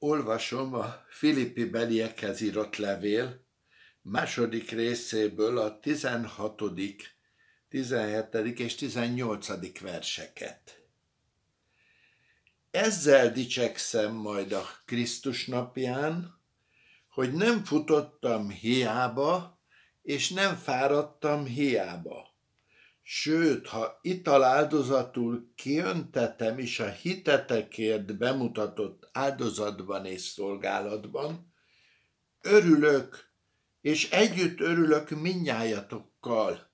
olvasom a Filippi beliekhez írott levél második részéből a 16., 17. és 18. verseket. Ezzel dicsekszem majd a Krisztus napján, hogy nem futottam hiába, és nem fáradtam hiába Sőt, ha ital áldozatul kiöntetem is a hitetekért bemutatott áldozatban és szolgálatban, örülök, és együtt örülök minnyájatokkal.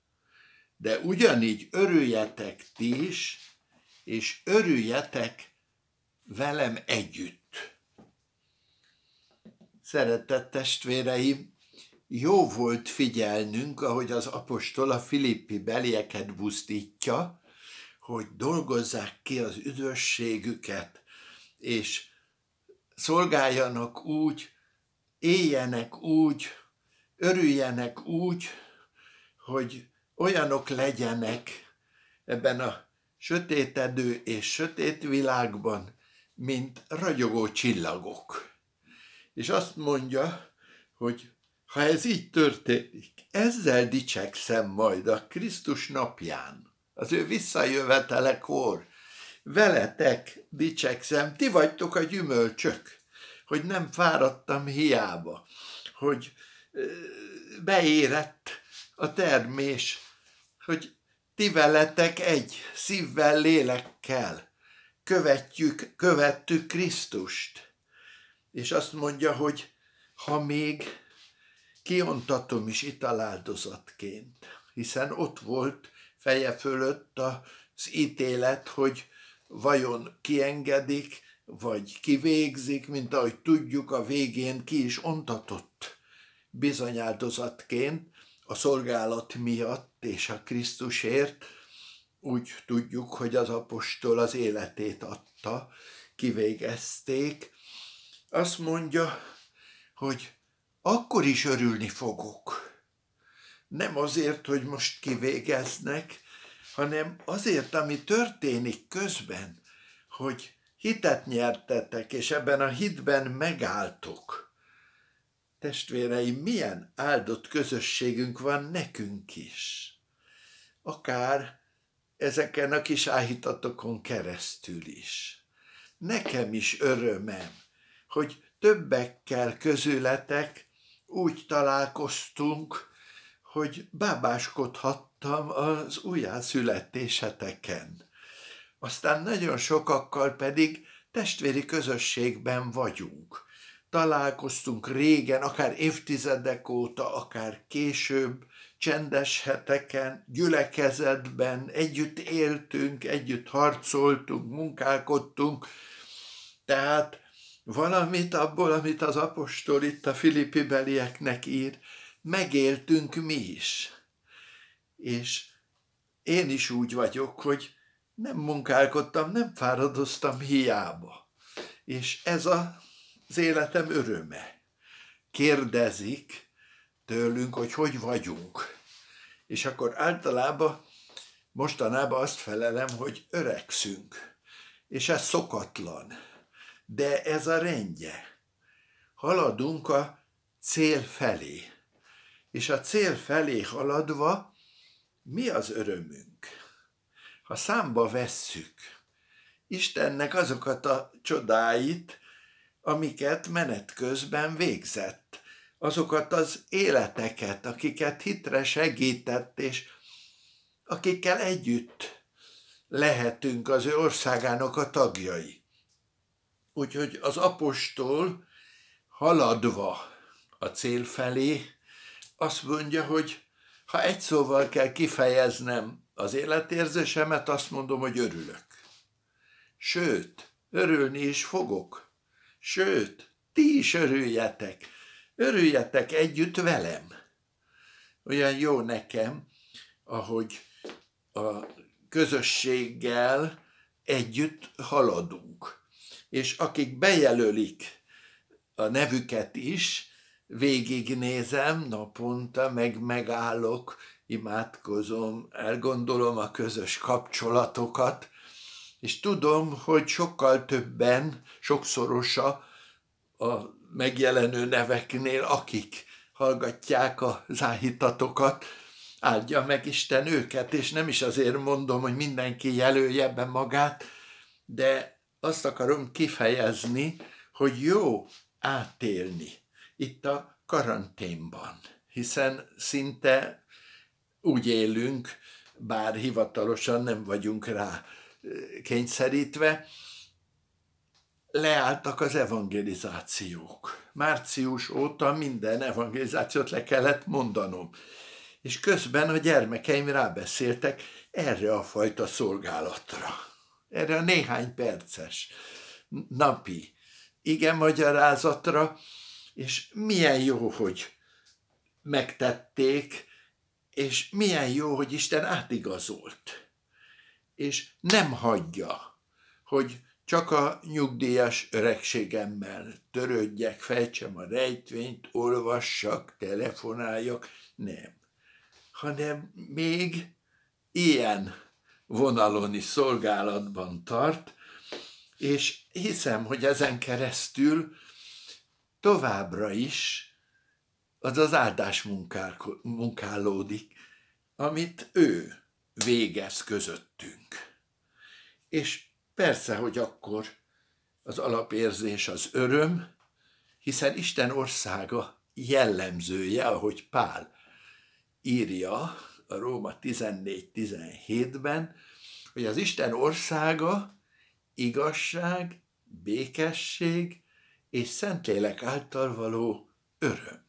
De ugyanígy örüljetek ti is, és örüljetek velem együtt. Szeretett testvéreim, jó volt figyelnünk, ahogy az apostol a filippi belieket buzdítja, hogy dolgozzák ki az üdvösségüket, és szolgáljanak úgy, éljenek úgy, örüljenek úgy, hogy olyanok legyenek ebben a sötétedő és sötét világban, mint ragyogó csillagok. És azt mondja, hogy ha ez így történik, ezzel dicsekszem majd a Krisztus napján, az ő visszajövetelekor. Veletek dicsekszem, ti vagytok a gyümölcsök, hogy nem fáradtam hiába, hogy beérett a termés, hogy ti veletek egy szívvel, lélekkel követjük, követtük Krisztust. És azt mondja, hogy ha még kiontatom is italáldozatként, hiszen ott volt feje fölött az ítélet, hogy vajon kiengedik, vagy kivégzik, mint ahogy tudjuk, a végén ki is ontatott bizonyáldozatként a szolgálat miatt és a Krisztusért, úgy tudjuk, hogy az apostol az életét adta, kivégezték. Azt mondja, hogy akkor is örülni fogok. Nem azért, hogy most kivégeznek, hanem azért, ami történik közben, hogy hitet nyertetek, és ebben a hitben megálltok. Testvéreim, milyen áldott közösségünk van nekünk is. Akár ezeken a kis áhítatokon keresztül is. Nekem is örömem, hogy többekkel közületek úgy találkoztunk, hogy bábáskodhattam az újjászületéseteken. Aztán nagyon sokakkal pedig testvéri közösségben vagyunk. Találkoztunk régen, akár évtizedek óta, akár később, csendes heteken, gyülekezetben, együtt éltünk, együtt harcoltunk, munkálkodtunk, tehát valamit abból, amit az apostol itt a filippi belieknek ír, megéltünk mi is. És én is úgy vagyok, hogy nem munkálkodtam, nem fáradoztam hiába. És ez a, az életem öröme. Kérdezik tőlünk, hogy hogy vagyunk. És akkor általában, mostanában azt felelem, hogy öregszünk. És ez szokatlan de ez a rendje. Haladunk a cél felé. És a cél felé haladva mi az örömünk? Ha számba vesszük Istennek azokat a csodáit, amiket menet közben végzett, azokat az életeket, akiket hitre segített, és akikkel együtt lehetünk az ő országának a tagjai. Úgyhogy az apostol haladva a cél felé azt mondja, hogy ha egy szóval kell kifejeznem az életérzésemet, azt mondom, hogy örülök. Sőt, örülni is fogok. Sőt, ti is örüljetek. Örüljetek együtt velem. Olyan jó nekem, ahogy a közösséggel együtt haladunk és akik bejelölik a nevüket is, végignézem naponta, meg megállok, imádkozom, elgondolom a közös kapcsolatokat, és tudom, hogy sokkal többen, sokszorosa a megjelenő neveknél, akik hallgatják a záhítatokat, áldja meg Isten őket, és nem is azért mondom, hogy mindenki jelölje be magát, de azt akarom kifejezni, hogy jó átélni itt a karanténban, hiszen szinte úgy élünk, bár hivatalosan nem vagyunk rá eh, kényszerítve, leálltak az evangelizációk. Március óta minden evangelizációt le kellett mondanom. És közben a gyermekeim rábeszéltek erre a fajta szolgálatra erre a néhány perces napi igen magyarázatra, és milyen jó, hogy megtették, és milyen jó, hogy Isten átigazolt, és nem hagyja, hogy csak a nyugdíjas öregségemmel törődjek, fejtsem a rejtvényt, olvassak, telefonáljak, nem. Hanem még ilyen vonalon is szolgálatban tart, és hiszem, hogy ezen keresztül továbbra is az az áldás munkálódik, amit ő végez közöttünk. És persze, hogy akkor az alapérzés az öröm, hiszen Isten országa jellemzője, ahogy Pál írja, a Róma 14-17-ben, hogy az Isten országa igazság, békesség és Szentlélek által való öröm.